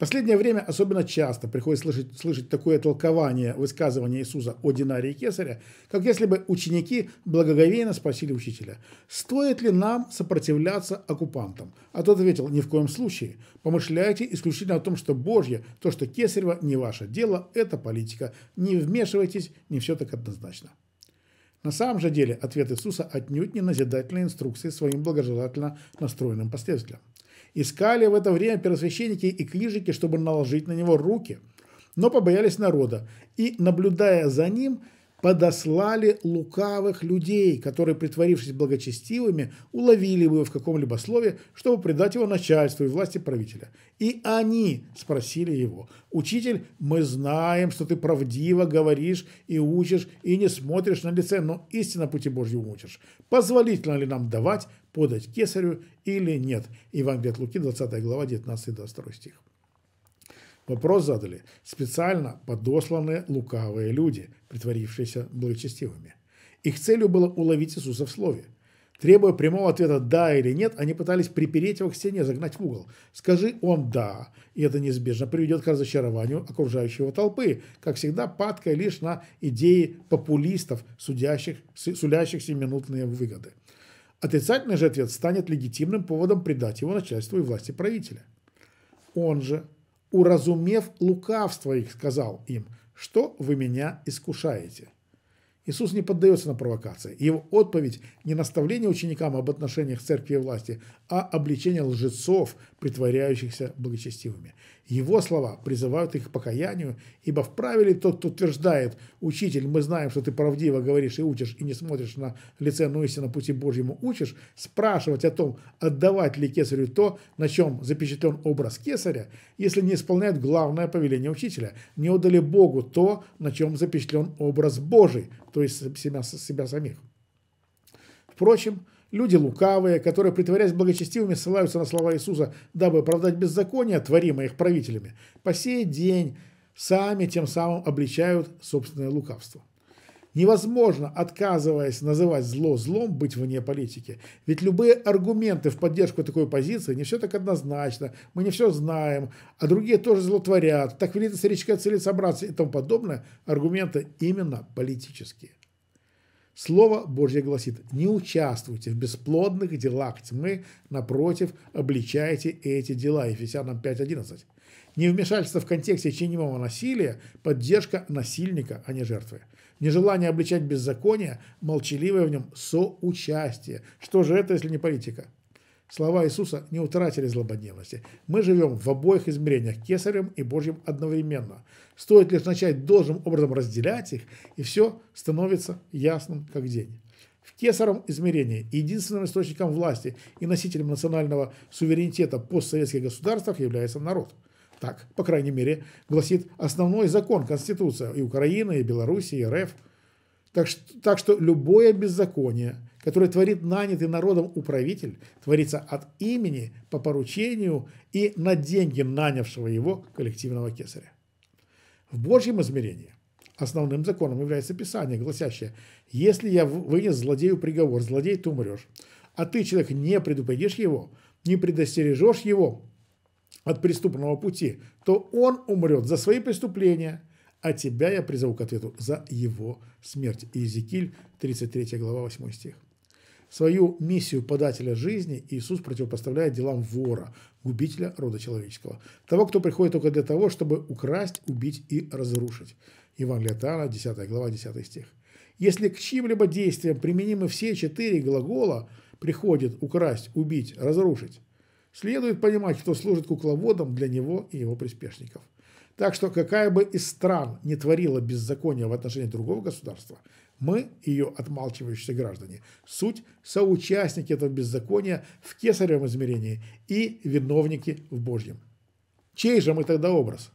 Последнее время особенно часто приходится слышать, слышать такое толкование высказывания Иисуса о Динарии Кесаря, как если бы ученики благоговейно спросили учителя, стоит ли нам сопротивляться оккупантам? А тот ответил, ни в коем случае. Помышляйте исключительно о том, что Божье, то, что Кесарево, не ваше дело, это политика. Не вмешивайтесь, не все так однозначно. На самом же деле ответ Иисуса отнюдь не назидательные инструкции своим благожелательно настроенным последователям. Искали в это время первосвященники и книжники, чтобы наложить на него руки, но побоялись народа, и, наблюдая за ним, подослали лукавых людей, которые, притворившись благочестивыми, уловили его в каком-либо слове, чтобы предать его начальству и власти правителя. И они спросили его, «Учитель, мы знаем, что ты правдиво говоришь и учишь, и не смотришь на лице, но истинно пути Божьего учишь. Позволительно ли нам давать, подать кесарю или нет?» Евангелие от Луки, 20 глава, 19-22 стих. Вопрос задали специально подосланные лукавые люди, притворившиеся благочестивыми. Их целью было уловить Иисуса в слове. Требуя прямого ответа «да» или «нет», они пытались припереть его к стене, загнать в угол. Скажи он «да», и это неизбежно приведет к разочарованию окружающего толпы, как всегда падкой лишь на идеи популистов, судящих, сулящих минутные выгоды. Отрицательный же ответ станет легитимным поводом предать его начальству и власти правителя. Он же – уразумев лукавство их, сказал им, что вы меня искушаете. Иисус не поддается на провокации. Его отповедь не наставление ученикам об отношениях церкви и власти, а обличение лжецов, притворяющихся благочестивыми. Его слова призывают их к покаянию, ибо вправе ли тот, кто утверждает, «Учитель, мы знаем, что ты правдиво говоришь и учишь, и не смотришь на лице, но истинно пути Божьему учишь», спрашивать о том, отдавать ли кесарю то, на чем запечатлен образ кесаря, если не исполняет главное повеление учителя, не отдали Богу то, на чем запечатлен образ Божий, то есть себя, себя самих. Впрочем, Люди лукавые, которые, притворяясь благочестивыми, ссылаются на слова Иисуса, дабы оправдать беззаконие, творимое их правителями, по сей день сами тем самым обличают собственное лукавство. Невозможно, отказываясь называть зло злом, быть вне политики. Ведь любые аргументы в поддержку такой позиции не все так однозначно, мы не все знаем, а другие тоже злотворят, так велит старичка целесообразие и тому подобное, аргументы именно политические. Слово Божье гласит, не участвуйте в бесплодных делах тьмы, напротив, обличайте эти дела. Ефесянам 5.11. Невмешательство в контексте чинимого насилия – поддержка насильника, а не жертвы. Нежелание обличать беззаконие – молчаливое в нем соучастие. Что же это, если не политика? Слова Иисуса не утратили злободневности. Мы живем в обоих измерениях, кесарем и Божьим одновременно. Стоит лишь начать должным образом разделять их, и все становится ясным, как день. В кесаром измерении единственным источником власти и носителем национального суверенитета постсоветских государств является народ. Так, по крайней мере, гласит основной закон Конституция и Украины, и Белоруссии и РФ. Так что, так что любое беззаконие – который творит нанятый народом управитель, творится от имени, по поручению и на деньги нанявшего его коллективного кесаря. В Божьем измерении основным законом является Писание, гласящее «Если я вынес злодею приговор, злодей, ты умрешь, а ты, человек, не предупредишь его, не предостережешь его от преступного пути, то он умрет за свои преступления, а тебя я призову к ответу за его смерть». Иезекииль, 33 глава, 8 стих. Свою миссию подателя жизни Иисус противопоставляет делам вора, губителя рода человеческого. Того, кто приходит только для того, чтобы украсть, убить и разрушить. Евангелие от Иоанна, 10 глава, 10 стих. Если к чьим-либо действиям применимы все четыре глагола «приходит», «украсть», «убить», «разрушить», следует понимать, что служит кукловодом для него и его приспешников. Так что какая бы из стран не творила беззаконие в отношении другого государства, мы, ее отмалчивающиеся граждане, суть – соучастники этого беззакония в кесаревом измерении и виновники в Божьем. Чей же мы тогда образ?